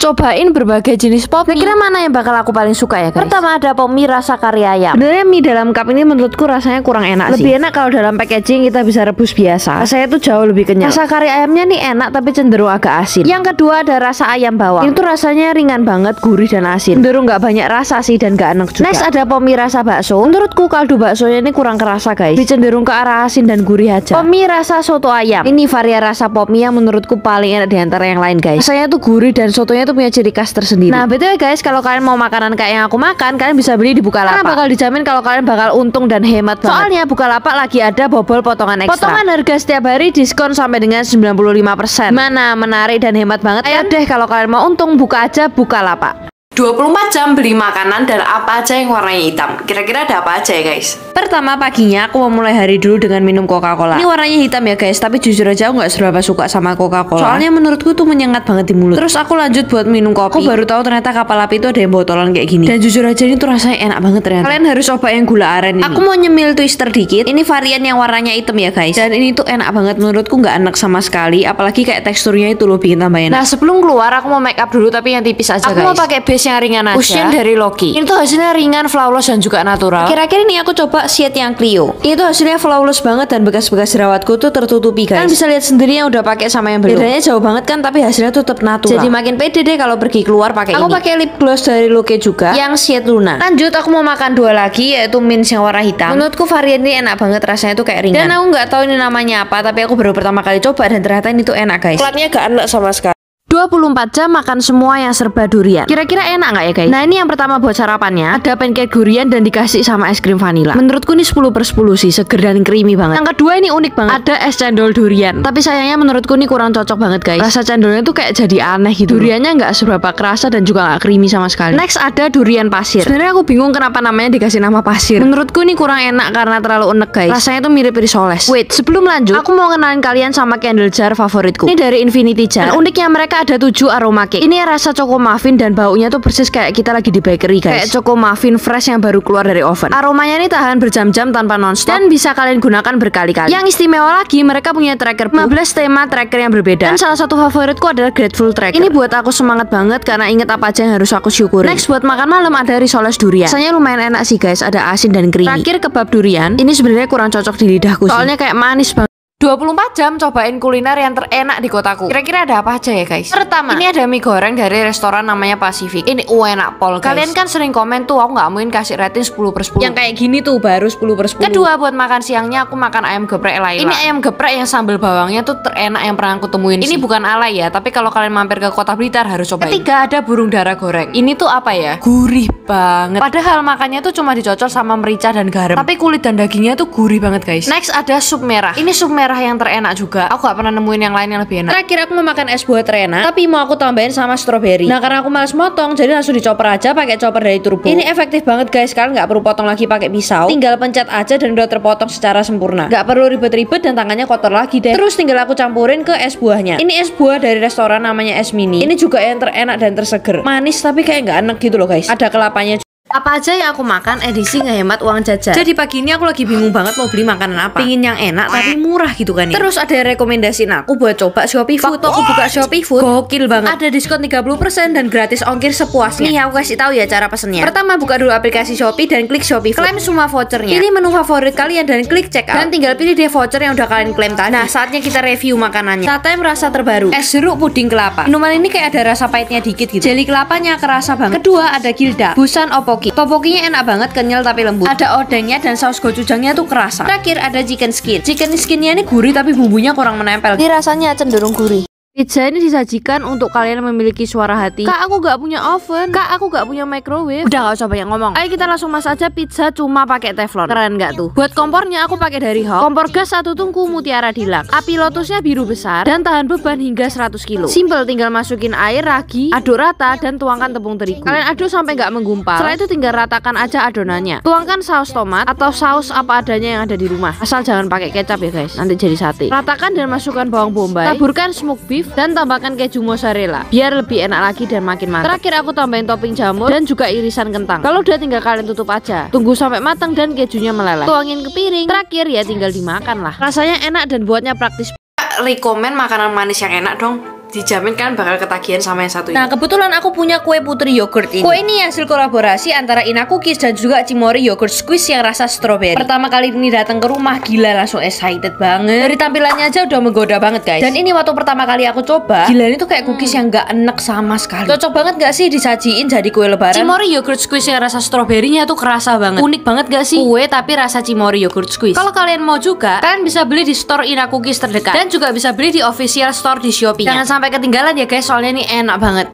cobain berbagai jenis pop mie. kira mana yang bakal aku paling suka ya guys? Pertama ada pop mie rasa kari ayam Sebenarnya mie dalam cup ini menurutku rasanya kurang enak lebih sih Lebih enak kalau dalam packaging kita bisa rebus biasa Rasanya tuh jauh lebih kenyal Rasa kari ayamnya nih enak tapi cenderung agak asin Yang kedua ada rasa ayam bawang Itu rasanya ringan banget, gurih dan asin Cenderung nggak banyak rasa sih dan nggak enak juga Next ada pop mie rasa bakso Menurutku kaldu baksonya ini kurang kerasa guys Lebih cenderung ke arah asin dan gurih aja Pop mie rasa soto ayam Ini varian rasa pop mie yang menurutku paling enak di diantara yang lain guys Rasanya tuh gurih dan sotonya tuh tuh punya ciri khas tersendiri. Nah, betul ya guys, kalau kalian mau makanan kayak yang aku makan, kalian bisa beli di Bukalapak. Karena bakal dijamin kalau kalian bakal untung dan hemat banget. Soalnya Bukalapak lagi ada bobol potongan ekstra. Potongan harga setiap hari diskon sampai dengan 95%. Mana menarik dan hemat banget. Ayo kan? deh kalau kalian mau untung buka aja Bukalapak. 24 jam beli makanan dan apa aja yang warnanya hitam. Kira-kira ada apa aja ya guys? Pertama paginya aku mau mulai hari dulu dengan minum Coca-Cola. Ini warnanya hitam ya guys, tapi jujur aja aku gak seberapa suka sama Coca-Cola. Soalnya menurutku tuh menyengat banget di mulut. Terus aku lanjut buat minum kopi. Aku baru tahu ternyata kapal api itu ada yang botolan kayak gini. Dan jujur aja ini tuh rasanya enak banget ternyata. Kalian harus coba yang gula aren ini. Aku mau nyemil twister dikit. Ini varian yang warnanya hitam ya guys. Dan ini tuh enak banget menurutku gak enak sama sekali. Apalagi kayak teksturnya itu loh bikin tambah enak. Nah sebelum keluar aku mau make up dulu tapi yang tipis aja aku guys. Aku mau pakai base base yang ringan aja Itu dari Loki Ini tuh hasilnya ringan, flawless dan juga natural Kira-kira ini aku coba shade yang Clio Ini tuh hasilnya flawless banget dan bekas-bekas jerawatku tuh tertutupi guys Kan bisa lihat sendiri yang udah pakai sama yang belum Bedanya jauh banget kan tapi hasilnya tetap natural Jadi makin pede deh kalau pergi keluar pakai ini Aku pakai lip gloss dari Loki juga yang shade Luna Lanjut aku mau makan dua lagi yaitu mince yang warna hitam Menurutku varian ini enak banget rasanya tuh kayak ringan Dan aku nggak tahu ini namanya apa tapi aku baru pertama kali coba dan ternyata ini tuh enak guys Platnya gak enak sama sekali 24 jam makan semua yang serba durian Kira-kira enak nggak ya guys? Nah ini yang pertama buat sarapannya Ada pancake durian dan dikasih sama es krim vanila Menurutku ini 10 per 10 sih Seger dan creamy banget Yang kedua ini unik banget Ada es cendol durian Tapi sayangnya menurutku ini kurang cocok banget guys Rasa cendolnya tuh kayak jadi aneh gitu Duriannya nggak seberapa kerasa dan juga nggak creamy sama sekali Next ada durian pasir Sebenarnya aku bingung kenapa namanya dikasih nama pasir Menurutku ini kurang enak karena terlalu unek guys Rasanya tuh mirip risoles Wait sebelum lanjut Aku mau kenalin kalian sama candle jar favoritku Ini dari Infinity Jar dan nah, Uniknya mereka ada ada tujuh aroma cake Ini rasa choco muffin dan baunya tuh persis kayak kita lagi di bakery guys Kayak choco muffin fresh yang baru keluar dari oven Aromanya ini tahan berjam-jam tanpa nonstop Dan bisa kalian gunakan berkali-kali Yang istimewa lagi mereka punya tracker 15 tema tracker yang berbeda Dan salah satu favoritku adalah grateful tracker Ini buat aku semangat banget karena inget apa aja yang harus aku syukuri Next buat makan malam ada risoles durian Rasanya lumayan enak sih guys ada asin dan creamy Terakhir kebab durian Ini sebenarnya kurang cocok di lidahku sih Soalnya kayak manis banget 24 jam cobain kuliner yang terenak di kotaku. Kira-kira ada apa aja ya guys? Pertama, ini ada mie goreng dari restoran namanya Pacific. Ini oh, enak pol guys. Kalian kan sering komen tuh aku nggak mungkin kasih rating 10 per 10. Yang kayak gini tuh baru 10 per 10. Kedua, buat makan siangnya aku makan ayam geprek Laila. Ini ayam geprek yang sambal bawangnya tuh terenak yang pernah aku temuin. Ini sih. bukan ala ya, tapi kalau kalian mampir ke Kota Blitar harus cobain. Ketiga, ada burung darah goreng. Ini tuh apa ya? Gurih banget. Padahal makannya tuh cuma dicocol sama merica dan garam. Tapi kulit dan dagingnya tuh gurih banget guys. Next ada sup merah. Ini sup merah merah yang terenak juga aku gak pernah nemuin yang lain yang lebih enak terakhir aku mau makan es buah terenak tapi mau aku tambahin sama stroberi nah karena aku males motong jadi langsung dicoper aja pakai chopper dari turbo ini efektif banget guys kalian gak perlu potong lagi pakai pisau tinggal pencet aja dan udah terpotong secara sempurna gak perlu ribet-ribet dan tangannya kotor lagi deh terus tinggal aku campurin ke es buahnya ini es buah dari restoran namanya es mini ini juga yang terenak dan terseger manis tapi kayak nggak enak gitu loh guys ada kelapanya juga apa aja yang aku makan edisi ngehemat uang jajan jadi pagi ini aku lagi bingung banget mau beli makanan apa pingin yang enak eh. tapi murah gitu kan ya terus ada rekomendasi rekomendasiin aku buat coba Shopee Food aku buka Shopee Food gokil banget ada diskon 30% dan gratis ongkir sepuasnya nih aku kasih tahu ya cara pesennya pertama buka dulu aplikasi Shopee dan klik Shopee Food. klaim semua vouchernya pilih menu favorit kalian dan klik check out dan tinggal pilih deh voucher yang udah kalian klaim tadi nah saatnya kita review makanannya Satem merasa terbaru es eh, jeruk puding kelapa minuman ini kayak ada rasa pahitnya dikit gitu jelly kelapanya kerasa banget kedua ada Gilda Busan Oppo topoki. Topokinya enak banget, kenyal tapi lembut. Ada odengnya dan saus gochujangnya tuh kerasa. Terakhir ada chicken skin. Chicken skinnya ini gurih tapi bumbunya kurang menempel. Ini rasanya cenderung gurih. Pizza ini disajikan untuk kalian yang memiliki suara hati Kak aku gak punya oven Kak aku gak punya microwave Udah gak usah banyak ngomong Ayo kita langsung masak aja pizza cuma pakai teflon Keren gak tuh? Buat kompornya aku pakai dari Hawk Kompor gas satu tungku mutiara dilak Api lotusnya biru besar Dan tahan beban hingga 100 kilo Simple tinggal masukin air, ragi, aduk rata Dan tuangkan tepung terigu Kalian aduk sampai gak menggumpal Setelah itu tinggal ratakan aja adonannya Tuangkan saus tomat atau saus apa adanya yang ada di rumah Asal jangan pakai kecap ya guys Nanti jadi sate Ratakan dan masukkan bawang bombay Taburkan smoked beef olive dan tambahkan keju mozzarella biar lebih enak lagi dan makin mantap Terakhir aku tambahin topping jamur dan juga irisan kentang. Kalau udah tinggal kalian tutup aja. Tunggu sampai matang dan kejunya meleleh. Tuangin ke piring. Terakhir ya tinggal dimakan lah. Rasanya enak dan buatnya praktis. Rekomen makanan manis yang enak dong dijamin kan bakal ketagihan sama yang satu nah, ini. Nah, kebetulan aku punya kue putri yogurt ini. Kue ini hasil kolaborasi antara Ina Cookies dan juga Cimori Yogurt Squish yang rasa strawberry. Pertama kali ini datang ke rumah, gila langsung excited banget. Dari tampilannya aja udah menggoda banget, guys. Dan ini waktu pertama kali aku coba, gila ini tuh kayak cookies hmm. yang gak enak sama sekali. Cocok banget gak sih disajiin jadi kue lebaran? Cimori Yogurt Squish yang rasa stroberinya tuh kerasa banget. Unik banget gak sih? Kue tapi rasa Cimori Yogurt Squish. Kalau kalian mau juga, kalian bisa beli di store Ina Cookies terdekat dan juga bisa beli di official store di Shopee. Jangan sampai sampai ketinggalan ya guys soalnya ini enak banget